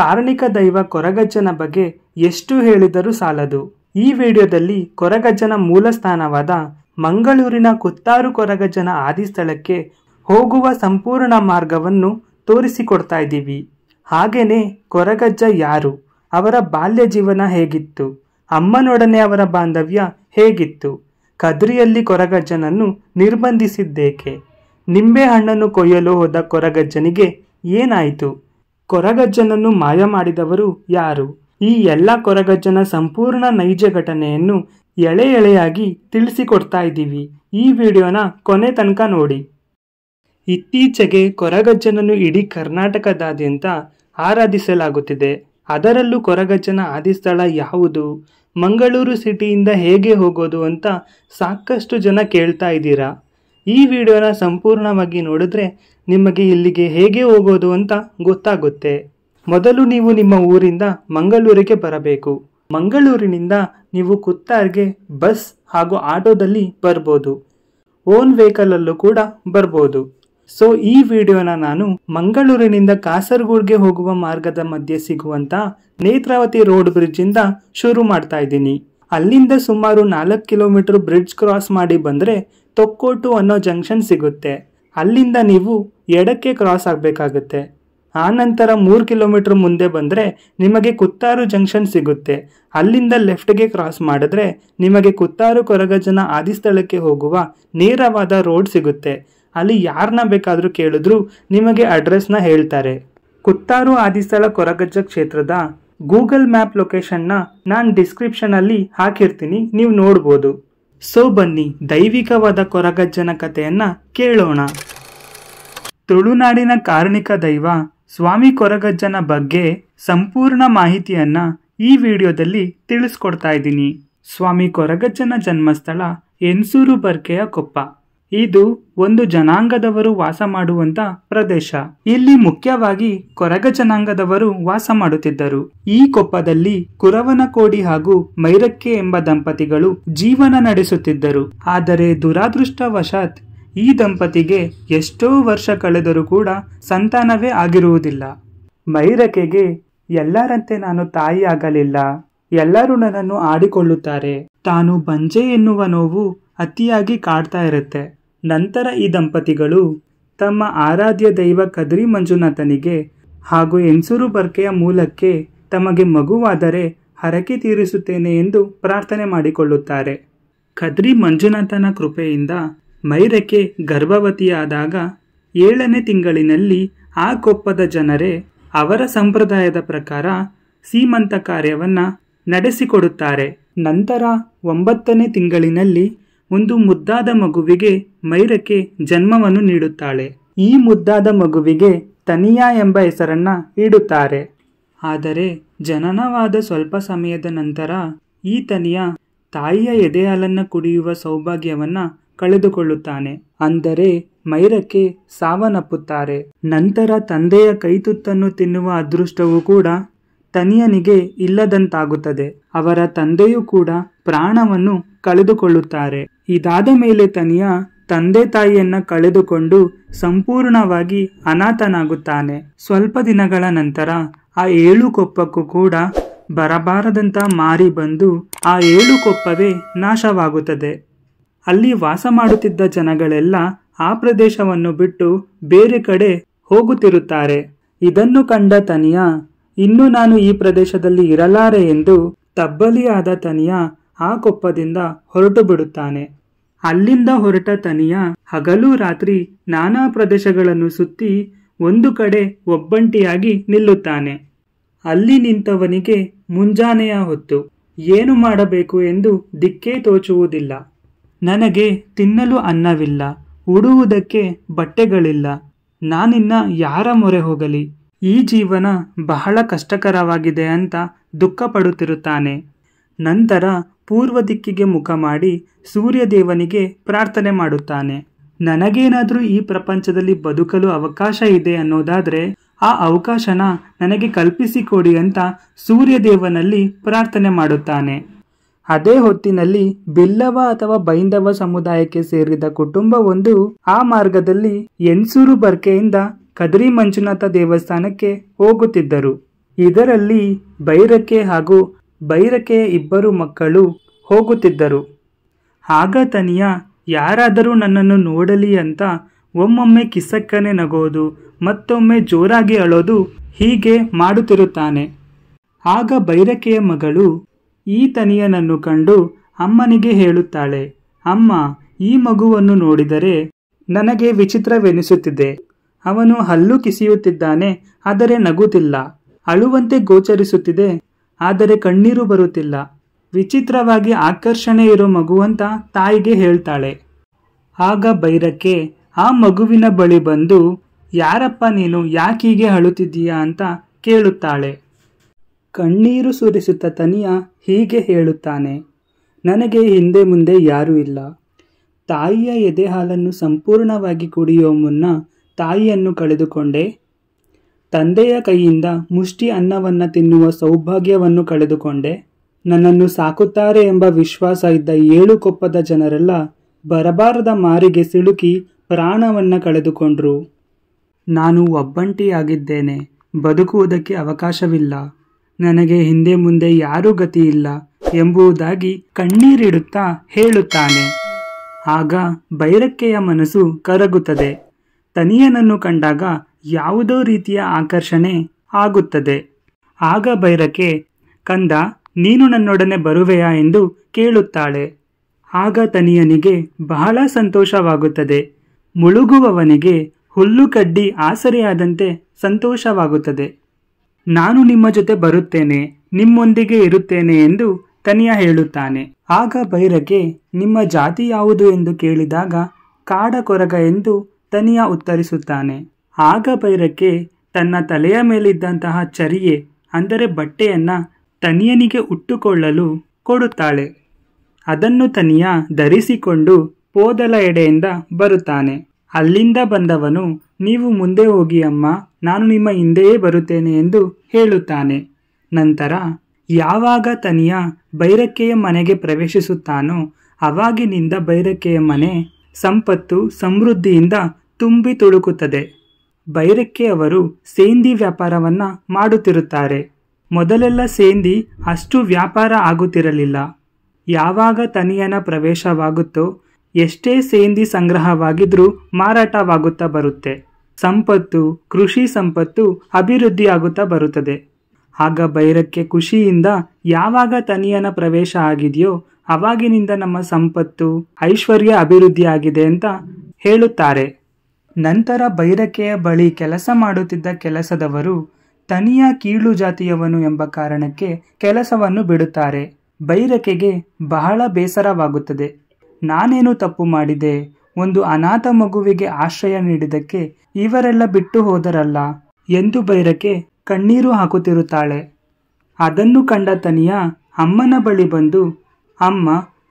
ಕಾರಣಿಕ ದೈವ ಕೊರಗಜ್ಜನ ಬಗ್ಗೆ ಎಷ್ಟು ಹೇಳಿದರೂ ಸಾಲದು ಈ ವಿಡಿಯೋದಲ್ಲಿ ಕೊರಗಜ್ಜನ ಮೂಲ ಸ್ಥಾನವಾದ ಮಂಗಳೂರಿನ ಕುತ್ತಾರು ಕೊರಗಜ್ಜನ ಆದಿಸ್ಥಳಕ್ಕೆ ಹೋಗುವ ಸಂಪೂರ್ಣ ಮಾರ್ಗವನ್ನು ತೋರಿಸಿಕೊಡ್ತಾ ಇದ್ದೀವಿ ಹಾಗೆಯೇ ಕೊರಗಜ್ಜ ಯಾರು ಅವರ ಬಾಲ್ಯ ಜೀವನ ಹೇಗಿತ್ತು ಅಮ್ಮನೊಡನೆ ಅವರ ಬಾಂಧವ್ಯ ಹೇಗಿತ್ತು ಕದ್ರಿಯಲ್ಲಿ ಕೊರಗಜ್ಜನನ್ನು ನಿರ್ಬಂಧಿಸಿದ್ದೇಕೆ ನಿಂಬೆ ಹಣ್ಣನ್ನು ಕೊಯ್ಯಲು ಹೋದ ಕೊರಗಜ್ಜನಿಗೆ ಏನಾಯಿತು ಕೊರಗಜ್ಜನನ್ನು ಮಾಯ ಮಾಡಿದವರು ಯಾರು ಈ ಎಲ್ಲ ಕೊರಗಜ್ಜನ ಸಂಪೂರ್ಣ ನೈಜ ಘಟನೆಯನ್ನು ಎಳೆ ಎಳೆಯಾಗಿ ತಿಳಿಸಿಕೊಡ್ತಾ ಇದ್ದೀವಿ ಈ ವಿಡಿಯೋನ ಕೊನೆ ತನಕ ನೋಡಿ ಇತ್ತೀಚೆಗೆ ಕೊರಗಜ್ಜನನ್ನು ಇಡೀ ಕರ್ನಾಟಕದಾದ್ಯಂತ ಆರಾಧಿಸಲಾಗುತ್ತಿದೆ ಅದರಲ್ಲೂ ಕೊರಗಜ್ಜನ ಆದಿಸ್ಥಳ ಯಾವುದು ಮಂಗಳೂರು ಸಿಟಿಯಿಂದ ಹೇಗೆ ಹೋಗೋದು ಅಂತ ಸಾಕಷ್ಟು ಜನ ಕೇಳ್ತಾ ಇದ್ದೀರಾ ಈ ವಿಡಿಯೋನ ಸಂಪೂರ್ಣವಾಗಿ ನೋಡಿದ್ರೆ ನಿಮಗೆ ಇಲ್ಲಿಗೆ ಹೇಗೆ ಹೋಗೋದು ಅಂತ ಗೊತ್ತಾಗುತ್ತೆ ಮೊದಲು ನೀವು ನಿಮ್ಮ ಊರಿಂದ ಮಂಗಳೂರಿಗೆ ಬರಬೇಕು ಮಂಗಳೂರಿನಿಂದ ನೀವು ಕುತ್ತಾರ್ಗೆ ಬಸ್ ಹಾಗೂ ಆಟೋದಲ್ಲಿ ಬರ್ಬೋದು ಓನ್ ವೆಹಿಕಲಲ್ಲೂ ಕೂಡ ಬರ್ಬೋದು ಸೊ ಈ ವಿಡಿಯೋನ ನಾನು ಮಂಗಳೂರಿನಿಂದ ಕಾಸರಗೋಡ್ಗೆ ಹೋಗುವ ಮಾರ್ಗದ ಮಧ್ಯೆ ಸಿಗುವಂಥ ನೇತ್ರಾವತಿ ರೋಡ್ ಇಂದ ಶುರು ಮಾಡ್ತಾ ಇದ್ದೀನಿ ಅಲ್ಲಿಂದ ಸುಮಾರು ನಾಲ್ಕು ಕಿಲೋಮೀಟರ್ ಬ್ರಿಡ್ಜ್ ಕ್ರಾಸ್ ಮಾಡಿ ಬಂದರೆ ತೊಕ್ಕೋಟು ಅನ್ನೋ ಜಂಕ್ಷನ್ ಸಿಗುತ್ತೆ ಅಲ್ಲಿಂದ ನೀವು ಎಡಕ್ಕೆ ಕ್ರಾಸ್ ಆಗಬೇಕಾಗುತ್ತೆ ಆನಂತರ ಮೂರು ಕಿಲೋಮೀಟರ್ ಮುಂದೆ ಬಂದರೆ ನಿಮಗೆ ಕುತ್ತಾರು ಜಂಕ್ಷನ್ ಸಿಗುತ್ತೆ ಅಲ್ಲಿಂದ ಲೆಫ್ಟ್ಗೆ ಕ್ರಾಸ್ ಮಾಡಿದ್ರೆ ನಿಮಗೆ ಕುತ್ತಾರು ಕೊರಗಜನ ಸ್ಥಳಕ್ಕೆ ಹೋಗುವ ನೇರವಾದ ರೋಡ್ ಸಿಗುತ್ತೆ ಅಲ್ಲಿ ಯಾರನ್ನ ಬೇಕಾದರೂ ಕೇಳಿದ್ರು ನಿಮಗೆ ಅಡ್ರೆಸ್ನ ಹೇಳ್ತಾರೆ ಕುತ್ತಾರು ಆದಿಸ್ಥಳ ಕೊರಗಜ್ಜ ಕ್ಷೇತ್ರದ ಗೂಗಲ್ ಮ್ಯಾಪ್ ಲೊಕೇಶನ್ನ ನಾನು ಡಿಸ್ಕ್ರಿಪ್ಷನಲ್ಲಿ ಹಾಕಿರ್ತೀನಿ ನೀವು ನೋಡ್ಬೋದು ಸೊ ಬನ್ನಿ ದೈವಿಕವಾದ ಕೊರಗಜ್ಜನ ಕಥೆಯನ್ನ ಕೇಳೋಣ ತುಳುನಾಡಿನ ಕಾರ್ಣಿಕ ದೈವ ಸ್ವಾಮಿ ಕೊರಗಜ್ಜನ ಬಗ್ಗೆ ಸಂಪೂರ್ಣ ಮಾಹಿತಿಯನ್ನ ಈ ವಿಡಿಯೋದಲ್ಲಿ ತಿಳಿಸ್ಕೊಡ್ತಾ ಇದ್ದೀನಿ ಸ್ವಾಮಿ ಕೊರಗಜ್ಜನ ಜನ್ಮಸ್ಥಳ ಎನ್ಸೂರು ಬರ್ಕೆಯ ಕೊಪ್ಪ ಇದು ಒಂದು ಜನಾಂಗದವರು ವಾಸ ಮಾಡುವಂತ ಪ್ರದೇಶ ಇಲ್ಲಿ ಮುಖ್ಯವಾಗಿ ಕೊರಗ ಜನಾಂಗದವರು ವಾಸ ಮಾಡುತ್ತಿದ್ದರು ಈ ಕೊಪ್ಪದಲ್ಲಿ ಕುರವನ ಕೋಡಿ ಹಾಗೂ ಮೈರಕ್ಕೆ ಎಂಬ ದಂಪತಿಗಳು ಜೀವನ ನಡೆಸುತ್ತಿದ್ದರು ಆದರೆ ದುರಾದೃಷ್ಟವಶಾತ್ ಈ ದಂಪತಿಗೆ ಎಷ್ಟೋ ವರ್ಷ ಕಳೆದರೂ ಕೂಡ ಸಂತಾನವೇ ಆಗಿರುವುದಿಲ್ಲ ಮೈರಕೆಗೆ ಎಲ್ಲರಂತೆ ನಾನು ತಾಯಿಯಾಗಲಿಲ್ಲ ಎಲ್ಲರೂ ನನ್ನನ್ನು ಆಡಿಕೊಳ್ಳುತ್ತಾರೆ ತಾನು ಬಂಜೆ ಎನ್ನುವ ನೋವು ಅತಿಯಾಗಿ ಕಾಡ್ತಾ ಇರುತ್ತೆ ನಂತರ ಈ ದಂಪತಿಗಳು ತಮ್ಮ ಆರಾಧ್ಯ ದೈವ ಕದ್ರಿ ಮಂಜುನಾಥನಿಗೆ ಹಾಗೂ ಎನ್ಸೂರು ಬರ್ಕೆಯ ಮೂಲಕ್ಕೆ ತಮಗೆ ಮಗುವಾದರೆ ಹರಕೆ ತೀರಿಸುತ್ತೇನೆ ಎಂದು ಪ್ರಾರ್ಥನೆ ಮಾಡಿಕೊಳ್ಳುತ್ತಾರೆ ಕದ್ರಿ ಮಂಜುನಾಥನ ಕೃಪೆಯಿಂದ ಮೈರಕ್ಕೆ ಗರ್ಭವತಿಯಾದಾಗ ಏಳನೇ ತಿಂಗಳಿನಲ್ಲಿ ಆ ಕೊಪ್ಪದ ಜನರೇ ಅವರ ಸಂಪ್ರದಾಯದ ಪ್ರಕಾರ ಸೀಮಂತ ಕಾರ್ಯವನ್ನು ನಡೆಸಿಕೊಡುತ್ತಾರೆ ನಂತರ ಒಂಬತ್ತನೇ ತಿಂಗಳಿನಲ್ಲಿ ಒಂದು ಮುದ್ದಾದ ಮಗುವಿಗೆ ಮೈರಕ್ಕೆ ಜನ್ಮವನ್ನು ನೀಡುತ್ತಾಳೆ ಈ ಮುದ್ದಾದ ಮಗುವಿಗೆ ತನಿಯಾ ಎಂಬ ಹೆಸರನ್ನ ಇಡುತ್ತಾರೆ ಆದರೆ ಜನನವಾದ ಸ್ವಲ್ಪ ಸಮಯದ ನಂತರ ಈ ತನಿಯ ತಾಯಿಯ ಎದೆಹಾಲನ್ನು ಕುಡಿಯುವ ಸೌಭಾಗ್ಯವನ್ನ ಕಳೆದುಕೊಳ್ಳುತ್ತಾನೆ ಅಂದರೆ ಮೈರಕ್ಕೆ ಸಾವನ್ನಪ್ಪುತ್ತಾರೆ ನಂತರ ತಂದೆಯ ಕೈತುತ್ತನ್ನು ತಿನ್ನುವ ಅದೃಷ್ಟವೂ ಕೂಡ ತನಿಯನಿಗೆ ಇಲ್ಲದಂತಾಗುತ್ತದೆ ಅವರ ತಂದೆಯೂ ಕೂಡ ಪ್ರಾಣವನ್ನು ಕಳೆದುಕೊಳ್ಳುತ್ತಾರೆ ಇದಾದ ಮೇಲೆ ತನಿಯ ತಂದೆ ತಾಯಿಯನ್ನ ಕಳೆದುಕೊಂಡು ಸಂಪೂರ್ಣವಾಗಿ ಅನಾಥನಾಗುತ್ತಾನೆ ಸ್ವಲ್ಪ ದಿನಗಳ ನಂತರ ಆ ಏಳು ಕೊಪ್ಪಕ್ಕೂ ಕೂಡ ಬರಬಾರದಂತ ಮಾರಿ ಬಂದು ಆ ಏಳು ಕೊಪ್ಪವೇ ನಾಶವಾಗುತ್ತದೆ ಅಲ್ಲಿ ವಾಸ ಮಾಡುತ್ತಿದ್ದ ಜನಗಳೆಲ್ಲ ಆ ಪ್ರದೇಶವನ್ನು ಬಿಟ್ಟು ಬೇರೆ ಕಡೆ ಹೋಗುತ್ತಿರುತ್ತಾರೆ ಇದನ್ನು ಕಂಡ ತನಿಯ ಇನ್ನು ನಾನು ಈ ಪ್ರದೇಶದಲ್ಲಿ ಇರಲಾರೆ ಎಂದು ತಬ್ಬಲಿಯಾದ ತನಿಯ ಆ ಕೊಪ್ಪದಿಂದ ಹೊರಟು ಬಿಡುತ್ತಾನೆ ಅಲ್ಲಿಂದ ಹೊರಟ ತನಿಯ ಹಗಲು ರಾತ್ರಿ ನಾನಾ ಪ್ರದೇಶಗಳನ್ನು ಸುತ್ತಿ ಒಂದು ಕಡೆ ಒಬ್ಬಂಟಿಯಾಗಿ ನಿಲ್ಲುತ್ತಾನೆ ಅಲ್ಲಿ ನಿಂತವನಿಗೆ ಮುಂಜಾನೆಯ ಹೊತ್ತು ಏನು ಮಾಡಬೇಕು ಎಂದು ದಿಕ್ಕೇ ತೋಚುವುದಿಲ್ಲ ನನಗೆ ತಿನ್ನಲು ಅನ್ನವಿಲ್ಲ ಉಡುವುದಕ್ಕೆ ಬಟ್ಟೆಗಳಿಲ್ಲ ನಾನಿನ್ನ ಯಾರ ಮೊರೆ ಹೋಗಲಿ ಈ ಜೀವನ ಬಹಳ ಕಷ್ಟಕರವಾಗಿದೆ ಅಂತ ದುಃಖ ಪಡುತ್ತಿರುತ್ತಾನೆ ನಂತರ ಪೂರ್ವ ದಿಕ್ಕಿಗೆ ಮುಖ ಮಾಡಿ ಸೂರ್ಯದೇವನಿಗೆ ಪ್ರಾರ್ಥನೆ ಮಾಡುತ್ತಾನೆ ನನಗೇನಾದರೂ ಈ ಪ್ರಪಂಚದಲ್ಲಿ ಬದುಕಲು ಅವಕಾಶ ಇದೆ ಅನ್ನೋದಾದರೆ ಆ ಅವಕಾಶನ ನನಗೆ ಕಲ್ಪಿಸಿಕೊಡಿ ಅಂತ ಸೂರ್ಯದೇವನಲ್ಲಿ ಪ್ರಾರ್ಥನೆ ಮಾಡುತ್ತಾನೆ ಅದೇ ಹೊತ್ತಿನಲ್ಲಿ ಬಿಲ್ಲವ ಅಥವಾ ಬೈಂದವ ಸಮುದಾಯಕ್ಕೆ ಸೇರಿದ ಕುಟುಂಬವೊಂದು ಆ ಮಾರ್ಗದಲ್ಲಿ ಎನ್ಸೂರು ಬರ್ಕೆಯಿಂದ ಕದ್ರಿ ಮಂಜುನಾಥ ದೇವಸ್ಥಾನಕ್ಕೆ ಹೋಗುತ್ತಿದ್ದರು ಇದರಲ್ಲಿ ಬೈರಕೆ ಹಾಗೂ ಬೈರಕೆಯ ಇಬ್ಬರು ಮಕ್ಕಳು ಹೋಗುತ್ತಿದ್ದರು ಆಗ ತನಿಯ ಯಾರಾದರೂ ನನ್ನನ್ನು ನೋಡಲಿ ಅಂತ ಒಮ್ಮೊಮ್ಮೆ ಕಿಸಕ್ಕನೆ ನಗೋದು ಮತ್ತೊಮ್ಮೆ ಜೋರಾಗಿ ಅಳೋದು ಹೀಗೆ ಮಾಡುತ್ತಿರುತ್ತಾನೆ ಆಗ ಬೈರಕೆಯ ಮಗಳು ಈ ತನಿಯನನ್ನು ಕಂಡು ಅಮ್ಮನಿಗೆ ಹೇಳುತ್ತಾಳೆ ಅಮ್ಮ ಈ ಮಗುವನ್ನು ನೋಡಿದರೆ ನನಗೆ ವಿಚಿತ್ರವೆನಿಸುತ್ತಿದೆ ಅವನು ಹಲ್ಲು ಕಿಸಿಯುತ್ತಿದ್ದಾನೆ ಆದರೆ ನಗುತ್ತಿಲ್ಲ ಅಳುವಂತೆ ಗೋಚರಿಸುತ್ತಿದೆ ಆದರೆ ಕಣ್ಣೀರು ಬರುತ್ತಿಲ್ಲ ವಿಚಿತ್ರವಾಗಿ ಆಕರ್ಷಣೆ ಇರೋ ಮಗು ಅಂತ ತಾಯಿಗೆ ಹೇಳ್ತಾಳೆ ಆಗ ಬೈರಕ್ಕೆ ಆ ಮಗುವಿನ ಬಳಿ ಬಂದು ಯಾರಪ್ಪ ನೀನು ಯಾಕೀಗೆ ಅಳುತ್ತಿದ್ದೀಯಾ ಅಂತ ಕೇಳುತ್ತಾಳೆ ಕಣ್ಣೀರು ಸುರಿಸುತ್ತ ತನಿಯ ಹೀಗೆ ಹೇಳುತ್ತಾನೆ ನನಗೆ ಹಿಂದೆ ಮುಂದೆ ಯಾರೂ ಇಲ್ಲ ತಾಯಿಯ ಎದೆಹಾಲನ್ನು ಹಾಲನ್ನು ಸಂಪೂರ್ಣವಾಗಿ ಕುಡಿಯೋ ಮುನ್ನ ತಾಯಿಯನ್ನು ಕಳೆದುಕೊಂಡೆ ತಂದೆಯ ಕೈಯಿಂದ ಮುಷ್ಟಿ ಅನ್ನವನ್ನು ತಿನ್ನುವ ಸೌಭಾಗ್ಯವನ್ನು ಕಳೆದುಕೊಂಡೆ ನನ್ನನ್ನು ಸಾಕುತ್ತಾರೆ ಎಂಬ ವಿಶ್ವಾಸ ಇದ್ದ ಏಳು ಕೊಪ್ಪದ ಜನರೆಲ್ಲ ಬರಬಾರದ ಮಾರಿಗೆ ಸಿಲುಕಿ ಪ್ರಾಣವನ್ನು ಕಳೆದುಕೊಂಡ್ರು ನಾನು ಒಬ್ಬಂಟಿಯಾಗಿದ್ದೇನೆ ಬದುಕುವುದಕ್ಕೆ ಅವಕಾಶವಿಲ್ಲ ನನಗೆ ಹಿಂದೆ ಮುಂದೆ ಯಾರೂ ಗತಿಯಿಲ್ಲ ಎಂಬುದಾಗಿ ಕಣ್ಣೀರಿಡುತ್ತಾ ಹೇಳುತ್ತಾನೆ ಆಗ ಬೈರಕ್ಕೆಯ ಮನಸ್ಸು ಕರಗುತ್ತದೆ ತನಿಯನನ್ನು ಕಂಡಾಗ ಯಾವುದೋ ರೀತಿಯ ಆಕರ್ಷಣೆ ಆಗುತ್ತದೆ ಆಗ ಬೈರಕೆ ಕಂದ ನೀನು ನನ್ನೊಡನೆ ಬರುವೆಯಾ ಎಂದು ಕೇಳುತ್ತಾಳೆ ಆಗ ತನಿಯನಿಗೆ ಬಹಳ ಸಂತೋಷವಾಗುತ್ತದೆ ಮುಳುಗುವವನಿಗೆ ಹುಲ್ಲು ಕಡ್ಡಿ ಆಸರೆಯಾದಂತೆ ಸಂತೋಷವಾಗುತ್ತದೆ ನಾನು ನಿಮ್ಮ ಜೊತೆ ಬರುತ್ತೇನೆ ನಿಮ್ಮೊಂದಿಗೆ ಇರುತ್ತೇನೆ ಎಂದು ತನಿಯ ಹೇಳುತ್ತಾನೆ ಆಗ ಬೈರಕೆ ನಿಮ್ಮ ಜಾತಿ ಯಾವುದು ಎಂದು ಕೇಳಿದಾಗ ಕಾಡ ಕೊರಗ ಎಂದು ತನಿಯ ಉತ್ತರಿಸುತ್ತಾನೆ ಆಗ ಬೈರಕ್ಕೆ ತನ್ನ ತಲೆಯ ಮೇಲಿದ್ದಂತಹ ಚರಿಯೆ ಅಂದರೆ ಬಟ್ಟೆಯನ್ನು ತನಿಯನಿಗೆ ಉಟ್ಟುಕೊಳ್ಳಲು ಕೊಡುತ್ತಾಳೆ ಅದನ್ನು ತನಿಯ ಧರಿಸಿಕೊಂಡು ಪೋದಲ ಎಡೆಯಿಂದ ಬರುತ್ತಾನೆ ಅಲ್ಲಿಂದ ಬಂದವನು ನೀವು ಮುಂದೆ ಹೋಗಿ ಅಮ್ಮ ನಾನು ನಿಮ್ಮ ಹಿಂದೆಯೇ ಬರುತ್ತೇನೆ ಎಂದು ಹೇಳುತ್ತಾನೆ ನಂತರ ಯಾವಾಗ ತನಿಯ ಬೈರಕ್ಕೆಯ ಮನೆಗೆ ಪ್ರವೇಶಿಸುತ್ತಾನೋ ಅವಾಗಿನಿಂದ ಬೈರಕ್ಕೆಯ ಮನೆ ಸಂಪತ್ತು ಸಮೃದ್ಧಿಯಿಂದ ತುಂಬಿ ತುಳುಕುತ್ತದೆ ಬೈರಕ್ಕೆ ಅವರು ಸೇಂದಿ ವ್ಯಾಪಾರವನ್ನು ಮಾಡುತ್ತಿರುತ್ತಾರೆ ಮೊದಲೆಲ್ಲ ಸೇಂದಿ ಅಷ್ಟು ವ್ಯಾಪಾರ ಆಗುತ್ತಿರಲಿಲ್ಲ ಯಾವಾಗ ತನಿಯನ ಪ್ರವೇಶವಾಗುತ್ತೋ ಎಷ್ಟೇ ಸೇಂದಿ ಸಂಗ್ರಹವಾಗಿದ್ರೂ ಮಾರಾಟವಾಗುತ್ತಾ ಬರುತ್ತೆ ಸಂಪತ್ತು ಕೃಷಿ ಸಂಪತ್ತು ಅಭಿವೃದ್ಧಿಯಾಗುತ್ತಾ ಬರುತ್ತದೆ ಆಗ ಬೈರಕ್ಕೆ ಖುಷಿಯಿಂದ ಯಾವಾಗ ತನಿಯನ ಪ್ರವೇಶ ಆಗಿದೆಯೋ ಅವಾಗಿನಿಂದ ನಮ್ಮ ಸಂಪತ್ತು ಐಶ್ವರ್ಯ ಅಭಿವೃದ್ಧಿಯಾಗಿದೆ ಅಂತ ಹೇಳುತ್ತಾರೆ ನಂತರ ಬೈರಕೆಯ ಬಳಿ ಕೆಲಸ ಮಾಡುತ್ತಿದ್ದ ಕೆಲಸದವರು ತನಿಯ ಕೀಳು ಜಾತಿಯವನು ಎಂಬ ಕಾರಣಕ್ಕೆ ಕೆಲಸವನ್ನು ಬಿಡುತ್ತಾರೆ ಬೈರಕೆಗೆ ಬಹಳ ಬೇಸರವಾಗುತ್ತದೆ ನಾನೇನು ತಪ್ಪು ಮಾಡಿದೆ ಒಂದು ಅನಾಥ ಮಗುವಿಗೆ ಆಶ್ರಯ ನೀಡಿದಕ್ಕೆ ಇವರೆಲ್ಲ ಬಿಟ್ಟು ಹೋದರಲ್ಲ ಎಂದು ಬೈರಕೆ ಕಣ್ಣೀರು ಹಾಕುತ್ತಿರುತ್ತಾಳೆ ಅದನ್ನು ಕಂಡ ತನಿಯ ಅಮ್ಮನ ಬಳಿ ಬಂದು ಅಮ್ಮ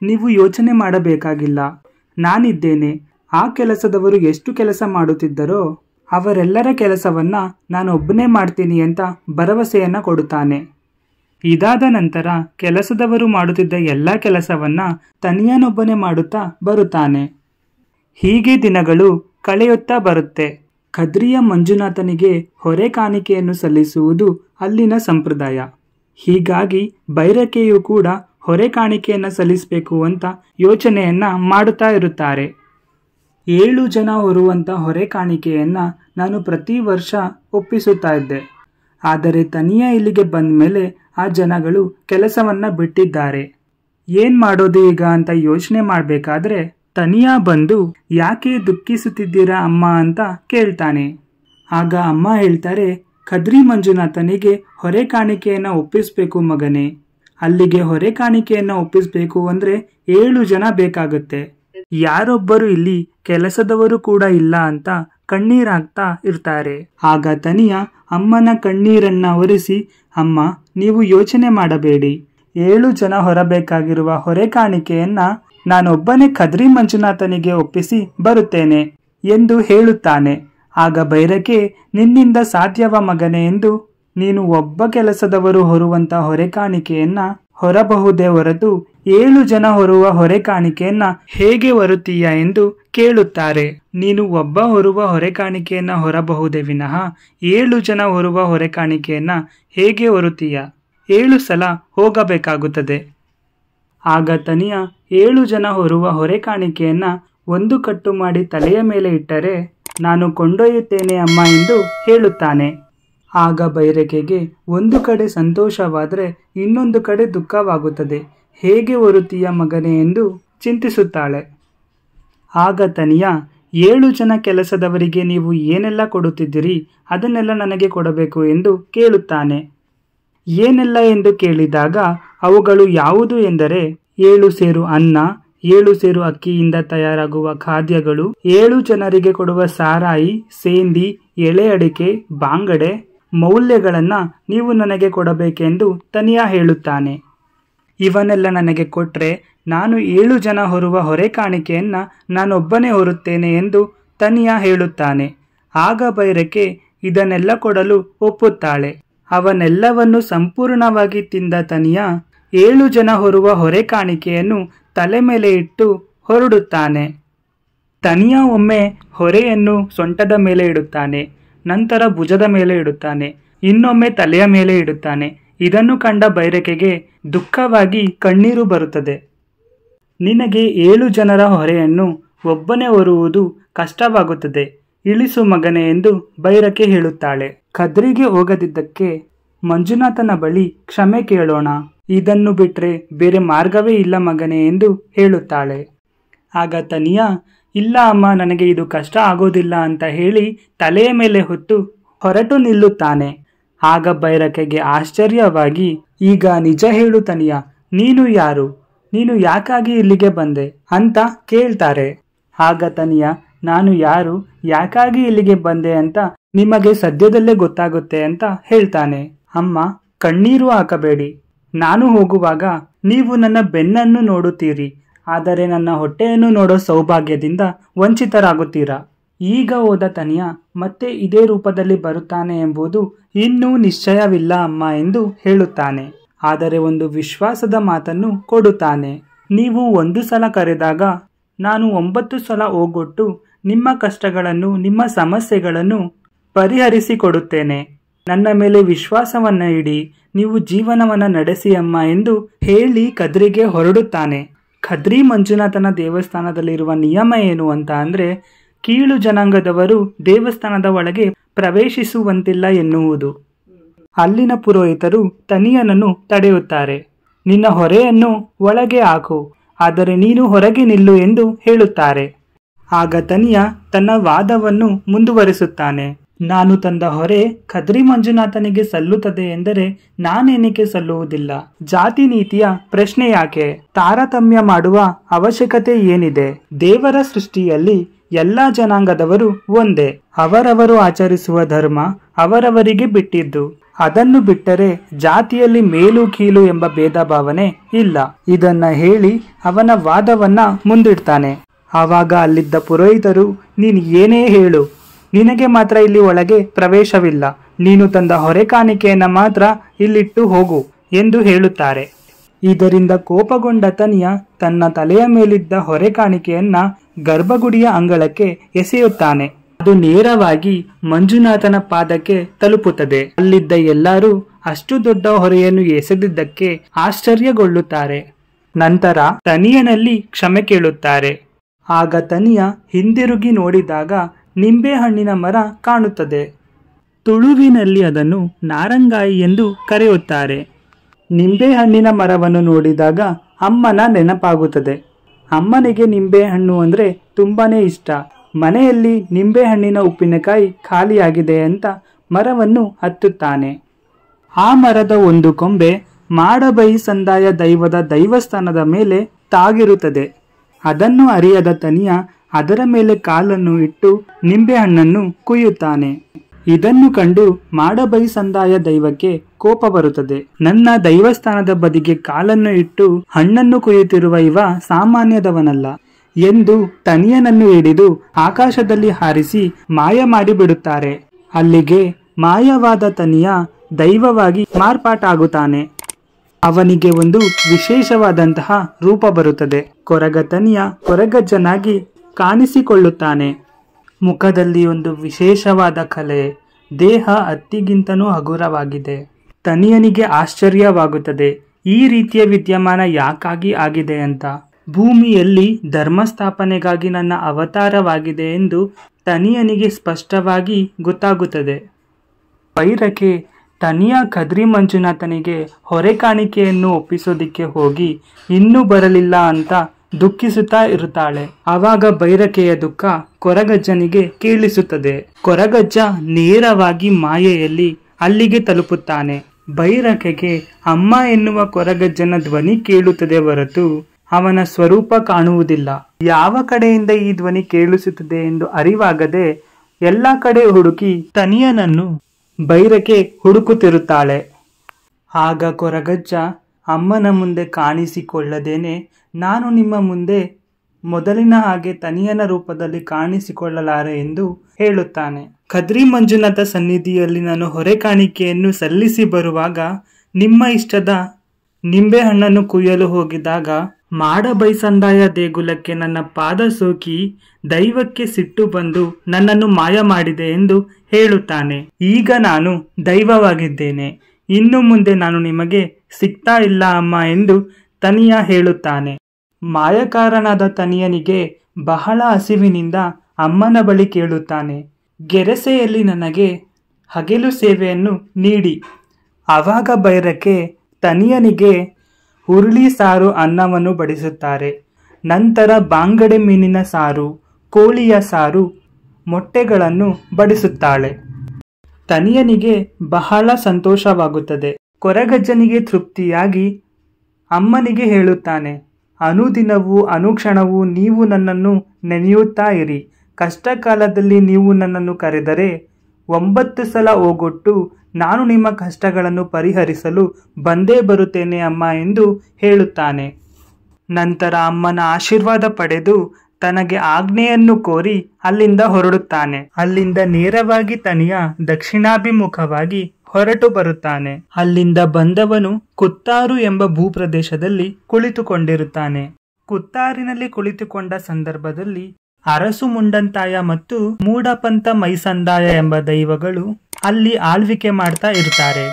ನೀವು ಯೋಚನೆ ಮಾಡಬೇಕಾಗಿಲ್ಲ ನಾನಿದ್ದೇನೆ ಆ ಕೆಲಸದವರು ಎಷ್ಟು ಕೆಲಸ ಮಾಡುತ್ತಿದ್ದರೋ ಅವರೆಲ್ಲರ ಕೆಲಸವನ್ನು ನಾನೊಬ್ಬನೇ ಮಾಡ್ತೀನಿ ಅಂತ ಭರವಸೆಯನ್ನು ಕೊಡುತ್ತಾನೆ ಇದಾದ ನಂತರ ಕೆಲಸದವರು ಮಾಡುತ್ತಿದ್ದ ಎಲ್ಲ ಕೆಲಸವನ್ನು ತನಿಯನ್ನೊಬ್ಬನೇ ಮಾಡುತ್ತಾ ಬರುತ್ತಾನೆ ಹೀಗೆ ದಿನಗಳು ಕಳೆಯುತ್ತಾ ಬರುತ್ತೆ ಕದ್ರಿಯ ಮಂಜುನಾಥನಿಗೆ ಹೊರೆ ಕಾಣಿಕೆಯನ್ನು ಸಲ್ಲಿಸುವುದು ಅಲ್ಲಿನ ಸಂಪ್ರದಾಯ ಹೀಗಾಗಿ ಬೈರಕೆಯು ಕೂಡ ಹೊರೆ ಕಾಣಿಕೆಯನ್ನು ಸಲ್ಲಿಸಬೇಕು ಅಂತ ಯೋಚನೆಯನ್ನು ಮಾಡುತ್ತಾ ಇರುತ್ತಾರೆ ಏಳು ಜನ ಹೊರುವಂಥ ಹೊರೆ ಕಾಣಿಕೆಯನ್ನು ನಾನು ಪ್ರತಿ ವರ್ಷ ಒಪ್ಪಿಸುತ್ತಾ ಇದ್ದೆ ಆದರೆ ತನಿಯ ಇಲ್ಲಿಗೆ ಬಂದ ಮೇಲೆ ಆ ಜನಗಳು ಕೆಲಸವನ್ನು ಬಿಟ್ಟಿದ್ದಾರೆ ಏನು ಮಾಡೋದು ಈಗ ಅಂತ ಯೋಚನೆ ಮಾಡಬೇಕಾದ್ರೆ ತನಿಯಾ ಬಂದು ಯಾಕೆ ದುಃಖಿಸುತ್ತಿದ್ದೀರಾ ಅಮ್ಮ ಅಂತ ಕೇಳ್ತಾನೆ ಆಗ ಅಮ್ಮ ಹೇಳ್ತಾರೆ ಖದ್ರಿ ಮಂಜುನಾಥನಿಗೆ ಹೊರೆ ಕಾಣಿಕೆಯನ್ನು ಒಪ್ಪಿಸಬೇಕು ಮಗನೇ ಅಲ್ಲಿಗೆ ಹೊರೆ ಕಾಣಿಕೆಯನ್ನು ಒಪ್ಪಿಸಬೇಕು ಅಂದರೆ ಏಳು ಜನ ಬೇಕಾಗುತ್ತೆ ಯಾರೊಬ್ಬರು ಇಲ್ಲಿ ಕೆಲಸದವರು ಕೂಡ ಇಲ್ಲ ಅಂತ ಕಣ್ಣೀರಾಗ್ತಾ ಇರ್ತಾರೆ ಆಗ ತನಿಯ ಅಮ್ಮನ ಕಣ್ಣೀರನ್ನ ಒರೆಸಿ ಅಮ್ಮ ನೀವು ಯೋಚನೆ ಮಾಡಬೇಡಿ ಏಳು ಜನ ಹೊರಬೇಕಾಗಿರುವ ಹೊರೆ ಕಾಣಿಕೆಯನ್ನ ನಾನೊಬ್ಬನೇ ಕದ್ರಿ ಮಂಜುನಾಥನಿಗೆ ಒಪ್ಪಿಸಿ ಬರುತ್ತೇನೆ ಎಂದು ಹೇಳುತ್ತಾನೆ ಆಗ ಬೈರಕೆ ನಿನ್ನಿಂದ ಸಾಧ್ಯವ ಮಗನೇ ಎಂದು ನೀನು ಒಬ್ಬ ಕೆಲಸದವರು ಹೊರುವಂತ ಹೊರೆ ಕಾಣಿಕೆಯನ್ನು ಹೊರಬಹುದೇ ಹೊರತು ಏಳು ಜನ ಹೊರುವ ಹೊರೆ ಕಾಣಿಕೆಯನ್ನ ಹೇಗೆ ಹೊರುತ್ತೀಯ ಎಂದು ಕೇಳುತ್ತಾರೆ ನೀನು ಒಬ್ಬ ಹೊರುವ ಹೊರೆ ಕಾಣಿಕೆಯನ್ನ ಹೊರಬಹುದೇ ವಿನಃ ಏಳು ಜನ ಹೊರುವ ಹೊರೆ ಕಾಣಿಕೆಯನ್ನ ಹೇಗೆ ಹೊರುತ್ತೀಯ ಏಳು ಸಲ ಹೋಗಬೇಕಾಗುತ್ತದೆ ಆಗ ತನಿಯ ಏಳು ಜನ ಹೊರುವ ಹೊರೆ ಕಾಣಿಕೆಯನ್ನ ಒಂದು ಕಟ್ಟು ಮಾಡಿ ತಲೆಯ ಮೇಲೆ ಇಟ್ಟರೆ ನಾನು ಕೊಂಡೊಯ್ಯುತ್ತೇನೆ ಅಮ್ಮ ಎಂದು ಹೇಳುತ್ತಾನೆ ಆಗ ಬೈರಕೆಗೆ ಒಂದು ಕಡೆ ಸಂತೋಷವಾದರೆ ಇನ್ನೊಂದು ಕಡೆ ದುಃಖವಾಗುತ್ತದೆ ಹೇಗೆ ಹೊರುತ್ತೀಯ ಮಗನೇ ಎಂದು ಚಿಂತಿಸುತ್ತಾಳೆ ಆಗ ತನಿಯ ಏಳು ಜನ ಕೆಲಸದವರಿಗೆ ನೀವು ಏನೆಲ್ಲ ಕೊಡುತ್ತಿದ್ದೀರಿ ಅದನ್ನೆಲ್ಲ ನನಗೆ ಕೊಡಬೇಕು ಎಂದು ಕೇಳುತ್ತಾನೆ ಏನೆಲ್ಲ ಎಂದು ಕೇಳಿದಾಗ ಅವುಗಳು ಯಾವುದು ಎಂದರೆ ಏಳು ಸೇರು ಅನ್ನ ಏಳು ಸೇರು ಅಕ್ಕಿಯಿಂದ ತಯಾರಾಗುವ ಖಾದ್ಯಗಳು ಏಳು ಜನರಿಗೆ ಕೊಡುವ ಸಾರಾಯಿ ಸೇಂದಿ ಎಳೆ ಅಡಿಕೆ ಬಾಂಗಡೆ ಮೌಲ್ಯಗಳನ್ನು ನೀವು ನನಗೆ ಕೊಡಬೇಕೆಂದು ತನಿಯಾ ಹೇಳುತ್ತಾನೆ ಇವನ್ನೆಲ್ಲ ನನಗೆ ಕೊಟ್ಟರೆ ನಾನು ಏಳು ಜನ ಹೊರುವ ಹೊರೆ ಕಾಣಿಕೆಯನ್ನು ನಾನೊಬ್ಬನೇ ಹೊರುತ್ತೇನೆ ಎಂದು ತನಿಯಾ ಹೇಳುತ್ತಾನೆ ಆಗ ಬೈರಕ್ಕೆ ಇದನ್ನೆಲ್ಲ ಕೊಡಲು ಒಪ್ಪುತ್ತಾಳೆ ಅವನೆಲ್ಲವನ್ನು ಸಂಪೂರ್ಣವಾಗಿ ತಿಂದ ತನಿಯಾ ಏಳು ಜನ ಹೊರುವ ಹೊರೆ ಕಾಣಿಕೆಯನ್ನು ತಲೆ ಮೇಲೆ ಇಟ್ಟು ಹೊರಡುತ್ತಾನೆ ತನಿಯಾ ಒಮ್ಮೆ ಹೊರೆಯನ್ನು ಸೊಂಟದ ಮೇಲೆ ಇಡುತ್ತಾನೆ ನಂತರ ಭುಜದ ಮೇಲೆ ಇಡುತ್ತಾನೆ ಇನ್ನೊಮ್ಮೆ ತಲೆಯ ಮೇಲೆ ಇಡುತ್ತಾನೆ ಇದನ್ನು ಕಂಡ ಬೈರಕೆಗೆ ದುಃಖವಾಗಿ ಕಣ್ಣೀರು ಬರುತ್ತದೆ ನಿನಗೆ ಏಳು ಜನರ ಹೊರೆಯನ್ನು ಒಬ್ಬನೇ ಹೊರುವುದು ಕಷ್ಟವಾಗುತ್ತದೆ ಇಳಿಸು ಮಗನೆ ಎಂದು ಬೈರಕೆ ಹೇಳುತ್ತಾಳೆ ಕದ್ರಿಗೆ ಹೋಗದಿದ್ದಕ್ಕೆ ಮಂಜುನಾಥನ ಬಳಿ ಕ್ಷಮೆ ಕೇಳೋಣ ಇದನ್ನು ಬಿಟ್ರೆ ಬೇರೆ ಮಾರ್ಗವೇ ಇಲ್ಲ ಮಗನೆ ಎಂದು ಹೇಳುತ್ತಾಳೆ ಆಗ ತನಿಯ ಇಲ್ಲ ಅಮ್ಮ ನನಗೆ ಇದು ಕಷ್ಟ ಆಗೋದಿಲ್ಲ ಅಂತ ಹೇಳಿ ತಲೆಯ ಮೇಲೆ ಹೊತ್ತು ಹೊರಟು ನಿಲ್ಲುತ್ತಾನೆ ಆಗ ಬೈರಕೆಗೆ ಆಶ್ಚರ್ಯವಾಗಿ ಈಗ ನಿಜ ಹೇಳು ತನಿಯ ನೀನು ಯಾರು ನೀನು ಯಾಕಾಗಿ ಇಲ್ಲಿಗೆ ಬಂದೆ ಅಂತ ಕೇಳ್ತಾರೆ ಆಗ ತನಿಯ ನಾನು ಯಾರು ಯಾಕಾಗಿ ಇಲ್ಲಿಗೆ ಬಂದೆ ಅಂತ ನಿಮಗೆ ಸದ್ಯದಲ್ಲೇ ಗೊತ್ತಾಗುತ್ತೆ ಅಂತ ಹೇಳ್ತಾನೆ ಅಮ್ಮ ಕಣ್ಣೀರು ಹಾಕಬೇಡಿ ನಾನು ಹೋಗುವಾಗ ನೀವು ನನ್ನ ಬೆನ್ನನ್ನು ನೋಡುತ್ತೀರಿ ಆದರೆ ನನ್ನ ಹೊಟ್ಟೆಯನ್ನು ನೋಡೋ ಸೌಭಾಗ್ಯದಿಂದ ವಂಚಿತರಾಗುತ್ತೀರಾ ಈಗ ಹೋದ ತನಿಯ ಮತ್ತೆ ಇದೇ ರೂಪದಲ್ಲಿ ಬರುತ್ತಾನೆ ಎಂಬುದು ಇನ್ನೂ ನಿಶ್ಚಯವಿಲ್ಲ ಅಮ್ಮ ಎಂದು ಹೇಳುತ್ತಾನೆ ಆದರೆ ಒಂದು ವಿಶ್ವಾಸದ ಮಾತನ್ನು ಕೊಡುತ್ತಾನೆ ನೀವು ಒಂದು ಸಲ ಕರೆದಾಗ ನಾನು ಒಂಬತ್ತು ಸಲ ಹೋಗೊಟ್ಟು ನಿಮ್ಮ ಕಷ್ಟಗಳನ್ನು ನಿಮ್ಮ ಸಮಸ್ಯೆಗಳನ್ನು ಪರಿಹರಿಸಿಕೊಡುತ್ತೇನೆ ನನ್ನ ಮೇಲೆ ವಿಶ್ವಾಸವನ್ನು ಇಡಿ ನೀವು ಜೀವನವನ್ನು ನಡೆಸಿ ಅಮ್ಮ ಎಂದು ಹೇಳಿ ಕದ್ರಿಗೆ ಹೊರಡುತ್ತಾನೆ ಖದ್ರಿ ಮಂಜುನಾಥನ ದೇವಸ್ಥಾನದಲ್ಲಿರುವ ನಿಯಮ ಏನು ಅಂತ ಅಂದರೆ ಕೀಳು ಜನಾಂಗದವರು ದೇವಸ್ಥಾನದ ಒಳಗೆ ಪ್ರವೇಶಿಸುವಂತಿಲ್ಲ ಎನ್ನುವುದು ಅಲ್ಲಿನ ಪುರೋಹಿತರು ತನಿಯನನ್ನು ತಡೆಯುತ್ತಾರೆ ನಿನ್ನ ಹೊರೆಯನ್ನು ಒಳಗೆ ಹಾಕು ಆದರೆ ನೀನು ಹೊರಗೆ ನಿಲ್ಲು ಎಂದು ಹೇಳುತ್ತಾರೆ ಆಗ ತನಿಯ ತನ್ನ ವಾದವನ್ನು ಮುಂದುವರಿಸುತ್ತಾನೆ ನಾನು ತಂದ ಹೊರೆ ಖದ್ರಿ ಮಂಜುನಾಥನಿಗೆ ಸಲ್ಲುತ್ತದೆ ಎಂದರೆ ನಾನೇನಿಕೆ ಸಲ್ಲುವುದಿಲ್ಲ ಜಾತಿ ನೀತಿಯ ಪ್ರಶ್ನೆ ಯಾಕೆ ತಾರತಮ್ಯ ಮಾಡುವ ಅವಶ್ಯಕತೆ ಏನಿದೆ ದೇವರ ಸೃಷ್ಟಿಯಲ್ಲಿ ಎಲ್ಲ ಜನಾಂಗದವರು ಒಂದೇ ಅವರವರು ಆಚರಿಸುವ ಧರ್ಮ ಅವರವರಿಗೆ ಬಿಟ್ಟಿದ್ದು ಅದನ್ನು ಬಿಟ್ಟರೆ ಜಾತಿಯಲ್ಲಿ ಮೇಲು ಕೀಲು ಎಂಬ ಭೇದ ಭಾವನೆ ಇಲ್ಲ ಇದನ್ನ ಹೇಳಿ ಅವನ ವಾದವನ್ನ ಮುಂದಿಡ್ತಾನೆ ಆವಾಗ ಅಲ್ಲಿದ್ದ ಪುರೋಹಿತರು ನೀನು ಏನೇ ಹೇಳು ನಿನಗೆ ಮಾತ್ರ ಇಲ್ಲಿ ಒಳಗೆ ಪ್ರವೇಶವಿಲ್ಲ ನೀನು ತಂದ ಹೊರೆ ಕಾಣಿಕೆಯನ್ನು ಮಾತ್ರ ಇಲ್ಲಿಟ್ಟು ಹೋಗು ಎಂದು ಹೇಳುತ್ತಾರೆ ಇದರಿಂದ ಕೋಪಗೊಂಡ ತನಿಯ ತನ್ನ ತಲೆಯ ಮೇಲಿದ್ದ ಹೊರೆ ಕಾಣಿಕೆಯನ್ನ ಗರ್ಭಗುಡಿಯ ಅಂಗಳಕ್ಕೆ ಎಸೆಯುತ್ತಾನೆ ಅದು ನೇರವಾಗಿ ಮಂಜುನಾಥನ ಪಾದಕ್ಕೆ ತಲುಪುತ್ತದೆ ಅಲ್ಲಿದ್ದ ಎಲ್ಲರೂ ಅಷ್ಟು ದೊಡ್ಡ ಹೊರೆಯನ್ನು ಎಸೆದಿದ್ದಕ್ಕೆ ಆಶ್ಚರ್ಯಗೊಳ್ಳುತ್ತಾರೆ ನಂತರ ತನಿಯನಲ್ಲಿ ಕ್ಷಮೆ ಕೇಳುತ್ತಾರೆ ಆಗ ತನಿಯ ಹಿಂದಿರುಗಿ ನೋಡಿದಾಗ ನಿಂಬೆಹಣ್ಣಿನ ಮರ ಕಾಣುತ್ತದೆ ತುಳುವಿನಲ್ಲಿ ಅದನ್ನು ನಾರಂಗಾಯಿ ಎಂದು ಕರೆಯುತ್ತಾರೆ ನಿಂಬೆಹಣ್ಣಿನ ಮರವನ್ನು ನೋಡಿದಾಗ ಅಮ್ಮನ ನೆನಪಾಗುತ್ತದೆ ಅಮ್ಮನಿಗೆ ನಿಂಬೆಹಣ್ಣು ಅಂದರೆ ತುಂಬಾ ಇಷ್ಟ ಮನೆಯಲ್ಲಿ ನಿಂಬೆಹಣ್ಣಿನ ಉಪ್ಪಿನಕಾಯಿ ಖಾಲಿಯಾಗಿದೆ ಅಂತ ಮರವನ್ನು ಹತ್ತುತ್ತಾನೆ ಆ ಮರದ ಒಂದು ಕೊಂಬೆ ಮಾಡಬೈ ಸಂದಾಯ ದೈವದ ದೈವಸ್ಥಾನದ ಮೇಲೆ ತಾಗಿರುತ್ತದೆ ಅದನ್ನು ಅರಿಯದ ತನಿಯ ಅದರ ಮೇಲೆ ಕಾಲನ್ನು ಇಟ್ಟು ನಿಂಬೆ ಹಣ್ಣನ್ನು ಕುಯ್ಯುತ್ತಾನೆ ಇದನ್ನು ಕಂಡು ಸಂದಾಯ ದೈವಕ್ಕೆ ಕೋಪ ಬರುತ್ತದೆ ನನ್ನ ದೈವಸ್ಥಾನದ ಬದಿಗೆ ಕಾಲನ್ನು ಇಟ್ಟು ಹಣ್ಣನ್ನು ಕುಯ್ಯುತ್ತಿರುವ ಇವ ಸಾಮಾನ್ಯದವನಲ್ಲ ಎಂದು ತನಿಯನನ್ನು ಹಿಡಿದು ಆಕಾಶದಲ್ಲಿ ಹಾರಿಸಿ ಮಾಯ ಮಾಡಿಬಿಡುತ್ತಾರೆ ಅಲ್ಲಿಗೆ ಮಾಯವಾದ ತನಿಯ ದೈವವಾಗಿ ಮಾರ್ಪಾಟಾಗುತ್ತಾನೆ ಅವನಿಗೆ ಒಂದು ವಿಶೇಷವಾದಂತಹ ರೂಪ ಬರುತ್ತದೆ ಕೊರಗ ತನಿಯ ಕೊರಗಜ್ಜನಾಗಿ ಕಾಣಿಸಿಕೊಳ್ಳುತ್ತಾನೆ ಮುಖದಲ್ಲಿ ಒಂದು ವಿಶೇಷವಾದ ಕಲೆ ದೇಹ ಅತ್ತಿಗಿಂತನೂ ಹಗುರವಾಗಿದೆ ತನಿಯನಿಗೆ ಆಶ್ಚರ್ಯವಾಗುತ್ತದೆ ಈ ರೀತಿಯ ವಿದ್ಯಮಾನ ಯಾಕಾಗಿ ಆಗಿದೆ ಅಂತ ಭೂಮಿಯಲ್ಲಿ ಧರ್ಮಸ್ಥಾಪನೆಗಾಗಿ ನನ್ನ ಅವತಾರವಾಗಿದೆ ಎಂದು ತನಿಯನಿಗೆ ಸ್ಪಷ್ಟವಾಗಿ ಗೊತ್ತಾಗುತ್ತದೆ ಪೈರಕೆ ತನಿಯ ಕದ್ರಿ ಮಂಜುನಾಥನಿಗೆ ಹೊರೆ ಕಾಣಿಕೆಯನ್ನು ಒಪ್ಪಿಸೋದಿಕ್ಕೆ ಹೋಗಿ ಇನ್ನೂ ಬರಲಿಲ್ಲ ಅಂತ ದುಃಖಿಸುತ್ತಾ ಇರುತ್ತಾಳೆ ಆವಾಗ ಬೈರಕೆಯ ದುಃಖ ಕೊರಗಜ್ಜನಿಗೆ ಕೇಳಿಸುತ್ತದೆ ಕೊರಗಜ್ಜ ನೇರವಾಗಿ ಮಾಯೆಯಲ್ಲಿ ಅಲ್ಲಿಗೆ ತಲುಪುತ್ತಾನೆ ಬೈರಕೆಗೆ ಅಮ್ಮ ಎನ್ನುವ ಕೊರಗಜ್ಜನ ಧ್ವನಿ ಕೇಳುತ್ತದೆ ಹೊರತು ಅವನ ಸ್ವರೂಪ ಕಾಣುವುದಿಲ್ಲ ಯಾವ ಕಡೆಯಿಂದ ಈ ಧ್ವನಿ ಕೇಳಿಸುತ್ತದೆ ಎಂದು ಅರಿವಾಗದೆ ಎಲ್ಲ ಕಡೆ ಹುಡುಕಿ ತನಿಯನನ್ನು ಬೈರಕೆ ಹುಡುಕುತ್ತಿರುತ್ತಾಳೆ ಆಗ ಕೊರಗಜ್ಜ ಅಮ್ಮನ ಮುಂದೆ ಕಾಣಿಸಿಕೊಳ್ಳದೇನೆ ನಾನು ನಿಮ್ಮ ಮುಂದೆ ಮೊದಲಿನ ಹಾಗೆ ತನಿಯನ ರೂಪದಲ್ಲಿ ಕಾಣಿಸಿಕೊಳ್ಳಲಾರೆ ಎಂದು ಹೇಳುತ್ತಾನೆ ಖದ್ರಿ ಮಂಜುನಾಥ ಸನ್ನಿಧಿಯಲ್ಲಿ ನಾನು ಹೊರೆ ಕಾಣಿಕೆಯನ್ನು ಸಲ್ಲಿಸಿ ಬರುವಾಗ ನಿಮ್ಮ ಇಷ್ಟದ ನಿಂಬೆಹಣ್ಣನ್ನು ಕುಯ್ಯಲು ಹೋಗಿದಾಗ ಮಾಡಬೈಸಂದಾಯ ದೇಗುಲಕ್ಕೆ ನನ್ನ ಪಾದ ಸೋಕಿ ದೈವಕ್ಕೆ ಸಿಟ್ಟು ಬಂದು ನನ್ನನ್ನು ಮಾಯ ಮಾಡಿದೆ ಎಂದು ಹೇಳುತ್ತಾನೆ ಈಗ ನಾನು ದೈವವಾಗಿದ್ದೇನೆ ಇನ್ನು ಮುಂದೆ ನಾನು ನಿಮಗೆ ಸಿಗ್ತಾ ಇಲ್ಲ ಅಮ್ಮ ಎಂದು ತನಿಯ ಹೇಳುತ್ತಾನೆ ಮಾಯಕಾರನಾದ ತನಿಯನಿಗೆ ಬಹಳ ಹಸಿವಿನಿಂದ ಅಮ್ಮನ ಬಳಿ ಕೇಳುತ್ತಾನೆ ಗೆರೆಸೆಯಲ್ಲಿ ನನಗೆ ಹಗೆಲು ಸೇವೆಯನ್ನು ನೀಡಿ ಆವಾಗ ಬೈರಕ್ಕೆ ತನಿಯನಿಗೆ ಹುರುಳಿ ಸಾರು ಅನ್ನವನ್ನು ಬಡಿಸುತ್ತಾರೆ ನಂತರ ಬಾಂಗಡೆ ಮೀನಿನ ಸಾರು ಕೋಳಿಯ ಸಾರು ಮೊಟ್ಟೆಗಳನ್ನು ಬಡಿಸುತ್ತಾಳೆ ತನಿಯನಿಗೆ ಬಹಳ ಸಂತೋಷವಾಗುತ್ತದೆ ಕೊರಗಜ್ಜನಿಗೆ ತೃಪ್ತಿಯಾಗಿ ಅಮ್ಮನಿಗೆ ಹೇಳುತ್ತಾನೆ ಅನುದಿನವೂ ಅನುಕ್ಷಣವೂ ನೀವು ನನ್ನನ್ನು ನೆನೆಯುತ್ತಾ ಇರಿ ಕಷ್ಟ ಕಾಲದಲ್ಲಿ ನೀವು ನನ್ನನ್ನು ಕರೆದರೆ ಒಂಬತ್ತು ಸಲ ಹೋಗೊಟ್ಟು ನಾನು ನಿಮ್ಮ ಕಷ್ಟಗಳನ್ನು ಪರಿಹರಿಸಲು ಬಂದೇ ಬರುತ್ತೇನೆ ಅಮ್ಮ ಎಂದು ಹೇಳುತ್ತಾನೆ ನಂತರ ಅಮ್ಮನ ಆಶೀರ್ವಾದ ಪಡೆದು ತನಗೆ ಆಜ್ಞೆಯನ್ನು ಕೋರಿ ಅಲ್ಲಿಂದ ಹೊರಡುತ್ತಾನೆ ಅಲ್ಲಿಂದ ನೇರವಾಗಿ ತನಿಯ ದಕ್ಷಿಣಾಭಿಮುಖವಾಗಿ ಹೊರಟು ಬರುತ್ತಾನೆ ಅಲ್ಲಿಂದ ಬಂದವನು ಕುತ್ತಾರು ಎಂಬ ಭೂಪ್ರದೇಶದಲ್ಲಿ ಕುಳಿತುಕೊಂಡಿರುತ್ತಾನೆ ಕುತ್ತಾರಿನಲ್ಲಿ ಕುಳಿತುಕೊಂಡ ಸಂದರ್ಭದಲ್ಲಿ ಅರಸು ಮುಂಡಂತಾಯ ಮತ್ತು ಮೂಡಪಂತ ಮೈಸಂದಾಯ ಎಂಬ ದೈವಗಳು ಅಲ್ಲಿ ಆಳ್ವಿಕೆ ಮಾಡ್ತಾ ಇರುತ್ತಾರೆ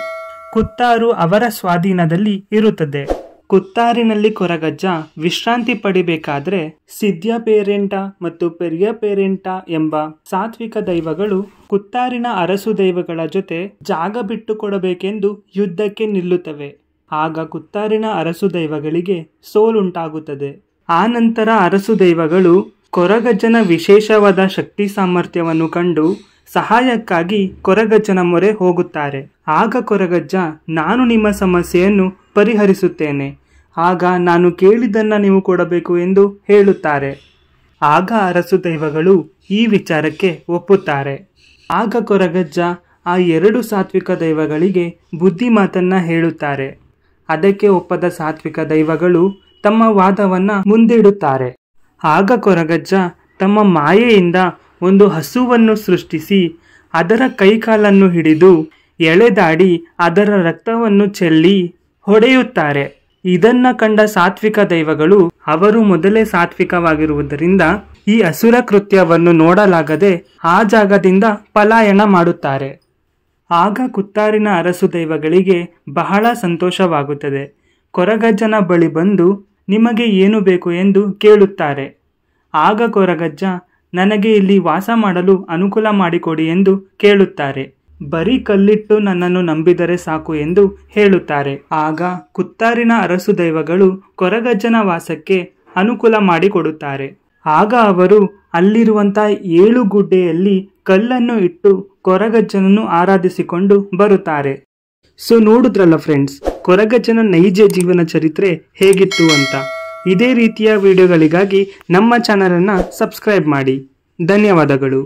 ಕುತ್ತಾರು ಅವರ ಸ್ವಾಧೀನದಲ್ಲಿ ಇರುತ್ತದೆ ಕುತ್ತಾರಿನಲ್ಲಿ ಕೊರಗಜ್ಜ ವಿಶ್ರಾಂತಿ ಪಡಿಬೇಕಾದ್ರೆ ಸಿದ್ಧ ಪೇರೆಂಟ ಮತ್ತು ಪೆರಿಯ ಪೇರೆಂಟ ಎಂಬ ಸಾತ್ವಿಕ ದೈವಗಳು ಕುತ್ತಾರಿನ ಅರಸು ದೈವಗಳ ಜೊತೆ ಜಾಗ ಬಿಟ್ಟು ಕೊಡಬೇಕೆಂದು ಯುದ್ಧಕ್ಕೆ ನಿಲ್ಲುತ್ತವೆ ಆಗ ಕುತ್ತಾರಿನ ಅರಸು ದೈವಗಳಿಗೆ ಸೋಲುಂಟಾಗುತ್ತದೆ ಆ ನಂತರ ಅರಸು ದೈವಗಳು ಕೊರಗಜ್ಜನ ವಿಶೇಷವಾದ ಶಕ್ತಿ ಸಾಮರ್ಥ್ಯವನ್ನು ಕಂಡು ಸಹಾಯಕ್ಕಾಗಿ ಕೊರಗಜ್ಜನ ಮೊರೆ ಹೋಗುತ್ತಾರೆ ಆಗ ಕೊರಗಜ್ಜ ನಾನು ನಿಮ್ಮ ಸಮಸ್ಯೆಯನ್ನು ಪರಿಹರಿಸುತ್ತೇನೆ ಆಗ ನಾನು ಕೇಳಿದ್ದನ್ನು ನೀವು ಕೊಡಬೇಕು ಎಂದು ಹೇಳುತ್ತಾರೆ ಆಗ ಅರಸು ದೈವಗಳು ಈ ವಿಚಾರಕ್ಕೆ ಒಪ್ಪುತ್ತಾರೆ ಆಗ ಕೊರಗಜ್ಜ ಆ ಎರಡು ಸಾತ್ವಿಕ ದೈವಗಳಿಗೆ ಬುದ್ಧಿ ಮಾತನ್ನ ಹೇಳುತ್ತಾರೆ ಅದಕ್ಕೆ ಒಪ್ಪದ ಸಾತ್ವಿಕ ದೈವಗಳು ತಮ್ಮ ವಾದವನ್ನು ಮುಂದಿಡುತ್ತಾರೆ ಆಗ ಕೊರಗಜ್ಜ ತಮ್ಮ ಮಾಯೆಯಿಂದ ಒಂದು ಹಸುವನ್ನು ಸೃಷ್ಟಿಸಿ ಅದರ ಕೈಕಾಲನ್ನು ಹಿಡಿದು ಎಳೆದಾಡಿ ಅದರ ರಕ್ತವನ್ನು ಚೆಲ್ಲಿ ಹೊಡೆಯುತ್ತಾರೆ ಇದನ್ನ ಕಂಡ ಸಾತ್ವಿಕ ದೈವಗಳು ಅವರು ಮೊದಲೇ ಸಾತ್ವಿಕವಾಗಿರುವುದರಿಂದ ಈ ಅಸುರ ಕೃತ್ಯವನ್ನು ನೋಡಲಾಗದೆ ಆ ಜಾಗದಿಂದ ಪಲಾಯನ ಮಾಡುತ್ತಾರೆ ಆಗ ಕುತ್ತಾರಿನ ಅರಸು ದೈವಗಳಿಗೆ ಬಹಳ ಸಂತೋಷವಾಗುತ್ತದೆ ಕೊರಗಜ್ಜನ ಬಳಿ ಬಂದು ನಿಮಗೆ ಏನು ಬೇಕು ಎಂದು ಕೇಳುತ್ತಾರೆ ಆಗ ಕೊರಗಜ್ಜ ನನಗೆ ಇಲ್ಲಿ ವಾಸ ಮಾಡಲು ಅನುಕೂಲ ಮಾಡಿಕೊಡಿ ಎಂದು ಕೇಳುತ್ತಾರೆ ಬರೀ ಕಲ್ಲಿಟ್ಟು ನನ್ನನ್ನು ನಂಬಿದರೆ ಸಾಕು ಎಂದು ಹೇಳುತ್ತಾರೆ ಆಗ ಕುತ್ತಾರಿನ ಅರಸು ದೈವಗಳು ಕೊರಗಜ್ಜನ ವಾಸಕ್ಕೆ ಅನುಕೂಲ ಮಾಡಿಕೊಡುತ್ತಾರೆ ಆಗ ಅವರು ಅಲ್ಲಿರುವಂಥ ಏಳು ಗುಡ್ಡೆಯಲ್ಲಿ ಕಲ್ಲನ್ನು ಇಟ್ಟು ಕೊರಗಜ್ಜನನ್ನು ಆರಾಧಿಸಿಕೊಂಡು ಬರುತ್ತಾರೆ ಸೊ ನೋಡಿದ್ರಲ್ಲ ಫ್ರೆಂಡ್ಸ್ ಕೊರಗಜ್ಜನ ನೈಜ ಜೀವನ ಚರಿತ್ರೆ ಹೇಗಿತ್ತು ಅಂತ ಇದೇ ರೀತಿಯ ವಿಡಿಯೋಗಳಿಗಾಗಿ ನಮ್ಮ ಚಾನಲನ್ನು ಸಬ್ಸ್ಕ್ರೈಬ್ ಮಾಡಿ ಧನ್ಯವಾದಗಳು